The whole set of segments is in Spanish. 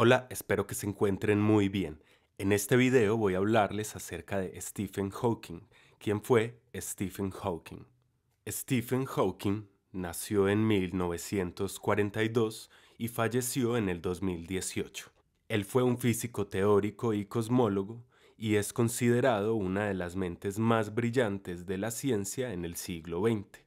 Hola, espero que se encuentren muy bien. En este video voy a hablarles acerca de Stephen Hawking. ¿Quién fue Stephen Hawking? Stephen Hawking nació en 1942 y falleció en el 2018. Él fue un físico teórico y cosmólogo y es considerado una de las mentes más brillantes de la ciencia en el siglo XX.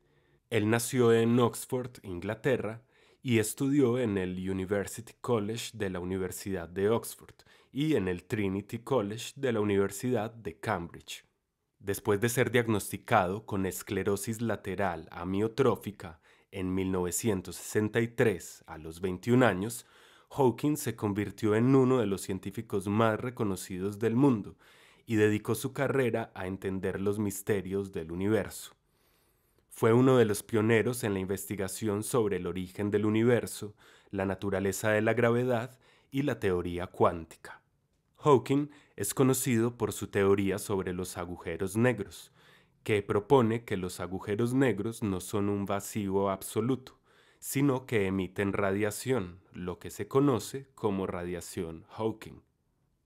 Él nació en Oxford, Inglaterra, y estudió en el University College de la Universidad de Oxford y en el Trinity College de la Universidad de Cambridge. Después de ser diagnosticado con esclerosis lateral amiotrófica en 1963 a los 21 años, Hawking se convirtió en uno de los científicos más reconocidos del mundo y dedicó su carrera a entender los misterios del universo. Fue uno de los pioneros en la investigación sobre el origen del universo, la naturaleza de la gravedad y la teoría cuántica. Hawking es conocido por su teoría sobre los agujeros negros, que propone que los agujeros negros no son un vacío absoluto, sino que emiten radiación, lo que se conoce como radiación Hawking.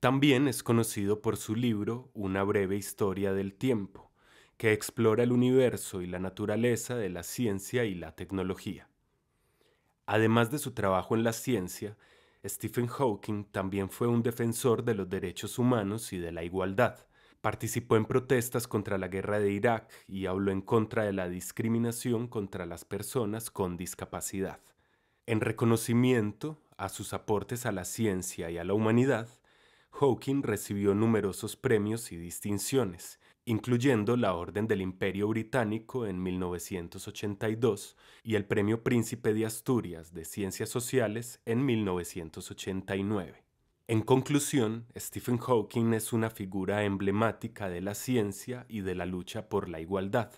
También es conocido por su libro Una breve historia del tiempo, que explora el universo y la naturaleza de la ciencia y la tecnología. Además de su trabajo en la ciencia, Stephen Hawking también fue un defensor de los derechos humanos y de la igualdad. Participó en protestas contra la guerra de Irak y habló en contra de la discriminación contra las personas con discapacidad. En reconocimiento a sus aportes a la ciencia y a la humanidad, Hawking recibió numerosos premios y distinciones, incluyendo la Orden del Imperio Británico en 1982 y el Premio Príncipe de Asturias de Ciencias Sociales en 1989. En conclusión, Stephen Hawking es una figura emblemática de la ciencia y de la lucha por la igualdad.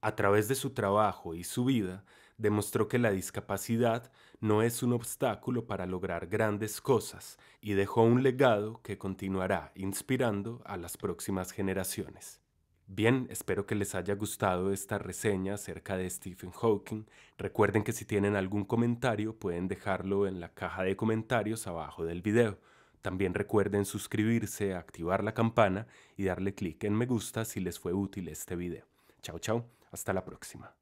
A través de su trabajo y su vida, demostró que la discapacidad no es un obstáculo para lograr grandes cosas y dejó un legado que continuará inspirando a las próximas generaciones. Bien, espero que les haya gustado esta reseña acerca de Stephen Hawking. Recuerden que si tienen algún comentario pueden dejarlo en la caja de comentarios abajo del video. También recuerden suscribirse, activar la campana y darle clic en me gusta si les fue útil este video. Chao, chao, hasta la próxima.